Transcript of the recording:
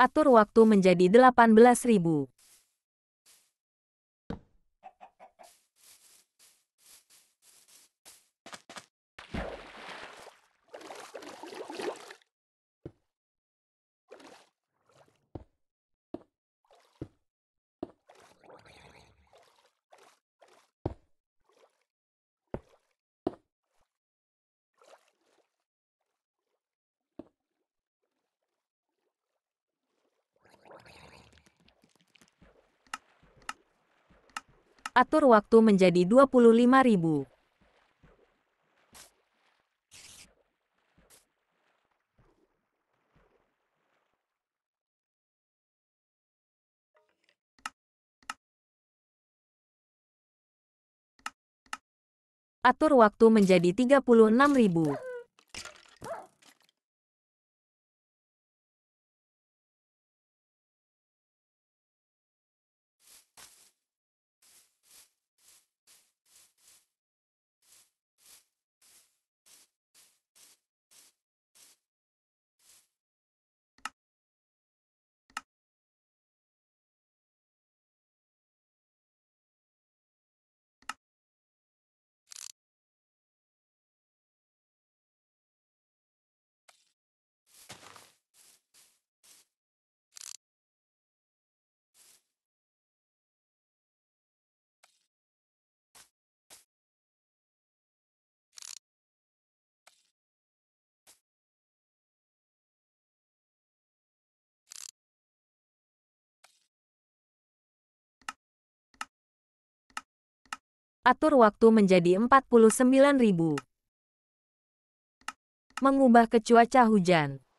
atur waktu menjadi 18.000. atur waktu menjadi 25.000. Atur waktu menjadi 36.000. atur waktu menjadi 49.000. Mengubah ke cuaca hujan.